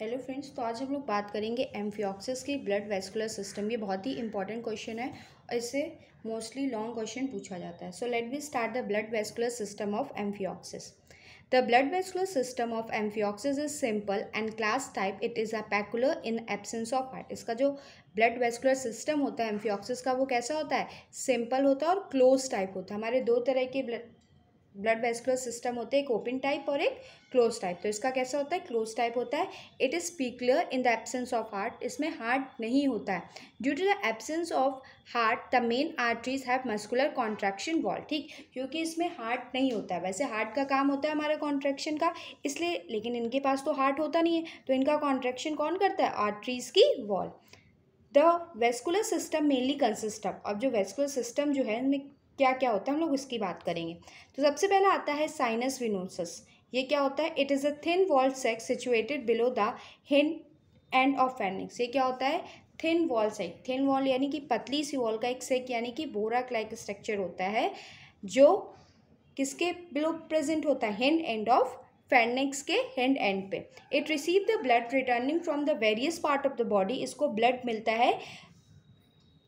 Hello friends तो आज हम लोग बात करेंगे एम्फियोक्सिस की ब्लड वेस्कुलर सिस्टम ये बहुत ही इंपॉर्टेंट क्वेश्चन है और इसे मोस्टली लॉन्ग क्वेश्चन पूछा जाता है so let we start the blood vascular system of amphioxus blood vascular system of amphioxus is simple and class type it is a peculiar in absence of heart इसका जो blood vascular system होता है amphioxus का वो कैसा होता है simple होता है और क्लोज टाइप होता है हमारे दो तरह के ब्लड ब्लड वेस्कुलर सिस्टम होते हैं एक ओपन टाइप और एक क्लोज टाइप तो इसका कैसा होता है क्लोज टाइप होता है it is peculiar in the absence of heart इसमें हार्ट नहीं होता है due to the absence of heart the main arteries have muscular contraction wall ठीक क्योंकि इसमें हार्ट नहीं होता है वैसे हार्ट का काम होता है हमारा कॉन्ट्रैक्शन का इसलिए लेकिन इनके पास तो हार्ट होता नहीं है तो इनका कॉन्ट्रैक्शन कौन करता है आर्टरीज की wall the vascular system mainly consist of अब जो वेस्कुलर सिस्टम जो है इनमें क्या क्या होता है हम लोग इसकी बात करेंगे तो सबसे पहला आता है साइनस विनोसस ये क्या होता है it is a thin wall sacs situated below the hind end of pharynx ये क्या होता है thin wall sac thin wall यानी कि पतली सी वॉल का एक सेक यानी कि बोरा क्लाइक स्ट्रक्चर होता है जो किसके बिलो प्रेजेंट होता है हिंड एंड ऑफ फैनिक्स के हैंड एंड पे it receive the blood returning from the various part of the body इसको ब्लड मिलता है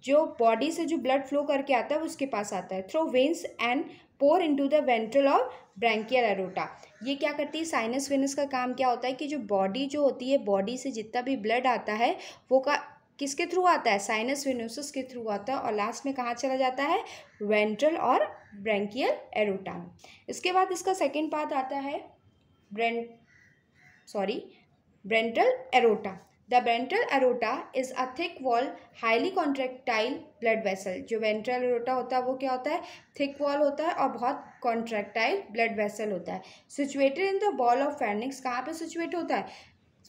जो बॉडी से जो ब्लड फ्लो करके आता है उसके पास आता है through veins and pour into the ventral और ब्रैंकियल एरोटा ये क्या करती है साइनस वेनस का काम क्या होता है कि जो बॉडी जो होती है बॉडी से जितना भी ब्लड आता है वो का किसके थ्रू आता है साइनस वेनोसिस के थ्रू आता है और लास्ट में कहाँ चला जाता है वेंट्रल और ब्रैंकियल एरोटा में इसके बाद इसका सेकेंड पार्ट आता है branch sorry branchial aorta the ventral aorta is a thick wall highly contractile blood vessel. जो वेंट्रल aorta होता है वो क्या होता है थिक वॉल होता है और बहुत contractile ब्लड vessel होता है situated in the wall of pharynx कहाँ पर सिचुएट होता है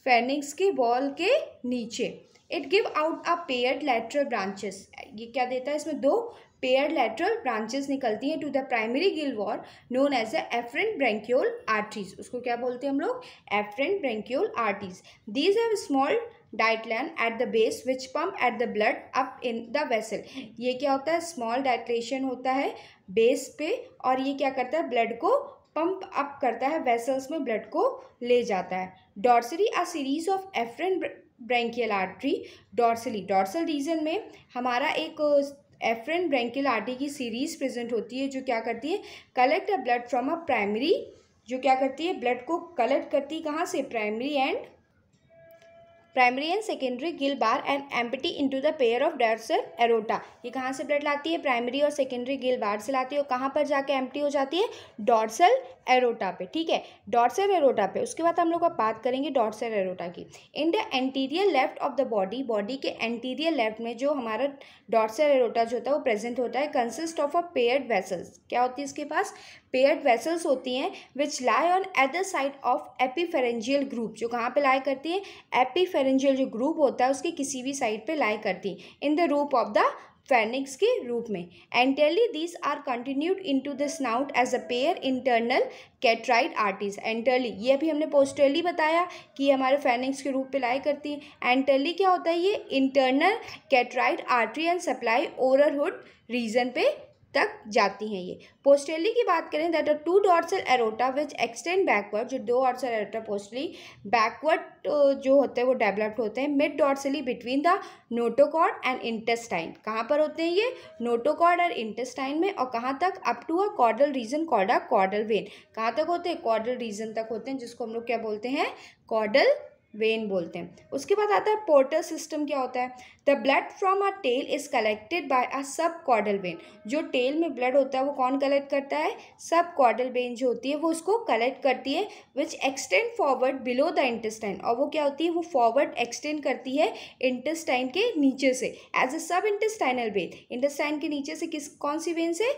Pharynx की बॉल के नीचे it give out a paired lateral branches ये क्या देता है इसमें दो पेयर लेटरल ब्रांचेस निकलती हैं to the primary gill bar known as a afferent branchial arteries उसको क्या बोलते हैं हम लोग afferent branchial arteries these have small dilatation at the base which pump at the blood up in the vessel ये क्या होता है स्मॉल डाइट्रेशन होता है बेस पे और ये क्या करता है ब्लड को पंप अप करता है वेसल्स में ब्लड को ले जाता है dorsally a series of efferent branchial artery dorsally dorsal region में हमारा एक एफरन ब्रेंकियल आर्टरी की सीरीज प्रेजेंट होती है जो क्या करती है collect a blood from a primary जो क्या करती है ब्लड को कलेक्ट करती है कहाँ से primary and primary and secondary gill bar and empty into the pair of dorsal aorta ये कहाँ से ब्लड लाती है प्राइमरी और सेकेंडरी गिल बार से लाती है और कहाँ पर जाके एम्प्टी हो जाती है डॉर्सल एरोटा पे ठीक है डॉर्सल एरोटा पे उसके बाद हम लोग अब बात करेंगे डॉर्सल एरोटा की in the anterior left of the body body के एंटीरियर लेफ्ट में जो हमारा डॉर्सल एरोटा जो होता है वो प्रेजेंट होता है consist of a paired vessels क्या होती है इसके पास पेयर्ड वेसल्स होती हैं which lie on either side of epipharyngeal group जो कहाँ पर लाई करती है एपीफे फेरेंजियल जो ग्रुप होता है उसके किसी भी साइड पे लाई करती in the roof of the pharynx के रूप में anteriorly this are continued into the snout as a pair internal carotid arteries anteriorly ये भी हमने पोस्टरली बताया कि ये हमारे फेनिक्स के रूप पे लाई करती है एंटरली क्या होता है ये internal carotid artery and supply oral hood region पे तक जाती हैं ये पोस्टेली की बात करें that are two dorsal aorta which extend backward जो दो डॉर्सल एरोटा पोस्टली बैकवर्ड जो होते हैं वो डेवलप्ड होते हैं mid dorsally between the notochord and intestine कहाँ पर होते हैं ये नोटोकॉर्ड और इंटेस्टाइन में और कहाँ तक up to a caudal region कॉर्डा कॉर्डल वेन कहाँ तक होते हैं कॉर्डल रीजन तक होते हैं जिसको हम लोग क्या बोलते हैं कॉर्डल वेन बोलते हैं उसके बाद आता है पोर्टल सिस्टम क्या होता है the blood from a tail is collected by a sub caudal vein जो टेल में ब्लड होता है वो कौन कलेक्ट करता है सब कॉडल वेन जो होती है वो उसको कलेक्ट करती है which extend forward below the intestine और वो क्या होती है वो फॉरवर्ड एक्सटेंड करती है इंटेस्टाइन के नीचे से एज अ सब इंटेस्टाइनल वेन इंटेस्टाइन के नीचे से किस कौन सी वेन से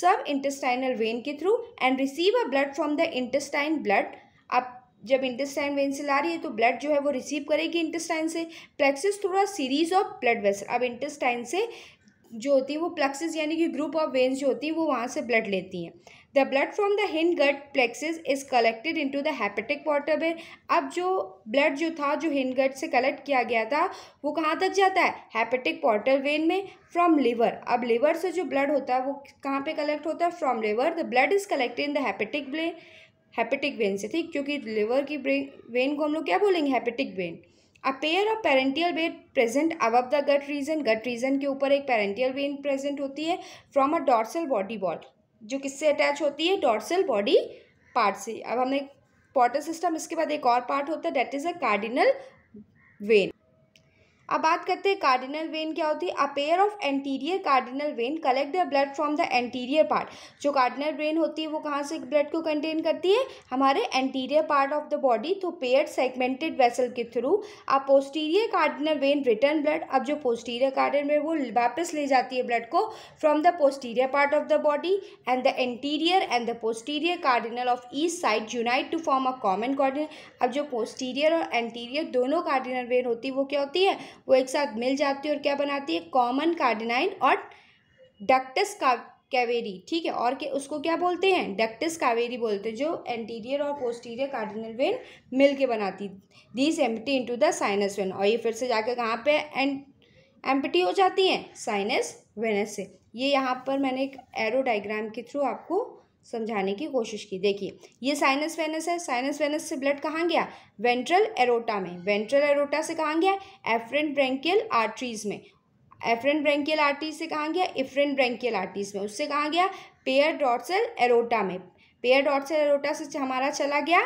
सब इंटेस्टाइनल वेन के through and receive a blood from the intestine blood up जब इंटेस्टाइन से आ रही है तो ब्लड जो है वो रिसीव करेगी इंटेस्टाइन से प्लेक्सिस थोड़ा सीरीज ऑफ ब्लड वेसल अब इंटेस्टाइन से जो होती है वो प्लेक्सिस यानी कि ग्रुप ऑफ वेन्स जो होती हैं वो वहाँ से ब्लड लेती हैं the blood from the hind gut plexus is collected into the hepatic portal vein अब जो ब्लड जो था जो हिंड गट से कलेक्ट किया गया था वो कहाँ तक जाता है हैपेटिक वाटर वेन में फ्रॉम लिवर अब लिवर से जो ब्लड होता है वो कहाँ पे कलेक्ट होता है from liver the blood is collected in the hepatic hepatic vein से ठीक क्योंकि लिवर की ब्रेन वेन को हम लोग क्या बोलेंगे hepatic vein a pair of parietal vein present above the gut region gut region के ऊपर एक पेरेंटियल वेन प्रेजेंट होती है from a dorsal body wall जो किससे अटैच होती है डॉर्सल बॉडी पार्ट से अब हमने पॉटर सिस्टम इसके बाद एक और पार्ट होता है that is a cardinal vein अब बात करते हैं कार्डिनल वेन क्या होती है a pair of anterior cardinal vein collect the blood from the anterior part जो कार्डिनल वेन होती है वो कहाँ से ब्लड को कंटेन करती है हमारे anterior part of the body तो पेयर सेगमेंटेड वेसल के थ्रू अब posterior cardinal vein return blood अब जो पोस्टीरियर कार्डिनल में वो वापस ले जाती है ब्लड को from the posterior part of the body and the anterior and the posterior cardinal of each side unite to form a common cardinal अब जो पोस्टीरियर और एंटीरियर दोनों कार्डिनल वेन होती है वो क्या होती है वो एक साथ मिल जाती है और क्या बनाती है कॉमन कार्डिनाइन और डक्टस का कैवेरी ठीक है और के उसको क्या बोलते हैं डक्टस कावेरी बोलते हैं जो एंटीरियर और पोस्टीरियर कार्डिनल वेन मिल के बनाती these empty into the sinus vein और ये फिर से जाके कहाँ पे एंड एम्पटी हो जाती हैं साइनस वेनस से ये यहाँ पर मैंने एक एरो के थ्रू आपको समझाने की कोशिश की देखिए ये साइनस वेनस है साइनस वेनस से ब्लड कहाँ गया वेंट्रल एरोटा में वेंट्रल एरोटा से कहाँ गया एफरेंट ब्रेंकियल आर्टरीज में एफरेंट ब्रेंकियल आर्टरीज से कहाँ गया इफरेंट ब्रेंकियल आर्टरीज में उससे कहाँ गया पेयर डॉट एरोटा में पेयर डॉट एरोटा से हमारा चला गया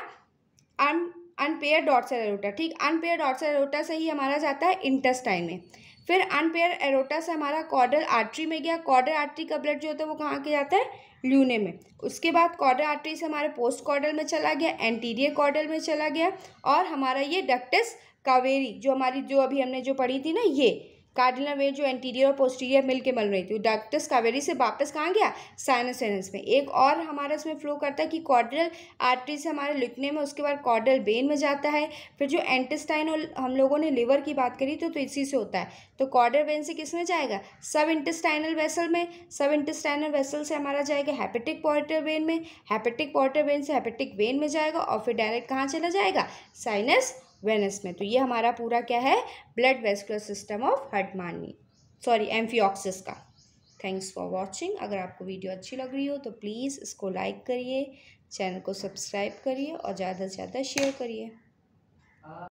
अन अनपेयर डॉट एरोटा ठीक अनपेयर डॉटसल एरोटा से ही हमारा जाता है इंटेस्टाइन में फिर अनपेयर एरोटा से हमारा कॉर्डल आर्टरी में गया कॉर्डल आर्टरी का ब्लड जो होता है वो कहाँ के जाता है ल्यूने में उसके बाद कॉर्डल से हमारे पोस्ट कॉर्डल में चला गया एंटीरियर कॉर्डल में चला गया और हमारा ये डक्टस कावेरी जो हमारी जो अभी हमने जो पढ़ी थी ना ये कार्डिनल वेन जो एंटीरियर और पोस्टीरियर मिल के रही थी डॉक्टर्स कावेरी से वापस कहाँ गया साइनस वेनस में एक और हमारा इसमें फ्लो करता है कि कॉर्डल आर्टरी से हमारे लिखने में उसके बाद कॉर्डल बेन में जाता है फिर जो एंटेस्टाइन और हम लोगों ने लिवर की बात करी तो, तो इसी से होता है तो कॉर्डल वेन से किस में जाएगा सब इंटेस्टाइनल वेसल में सब इंटेस्टाइनल वेसल से हमारा जाएगा हैपेटिक पॉर्टर वेन में हैपेटिक पॉर्टर वेन से हैपेटिक वेन में जाएगा और फिर डायरेक्ट कहाँ चला जाएगा साइनस वेनस में तो ये हमारा पूरा क्या है ब्लड वेस्कुलर सिस्टम ऑफ हड मानवी सॉरी एम्फियोक्सिस का थैंक्स फॉर वॉचिंग अगर आपको वीडियो अच्छी लग रही हो तो प्लीज़ इसको लाइक करिए चैनल को सब्सक्राइब करिए और ज़्यादा से ज़्यादा शेयर करिए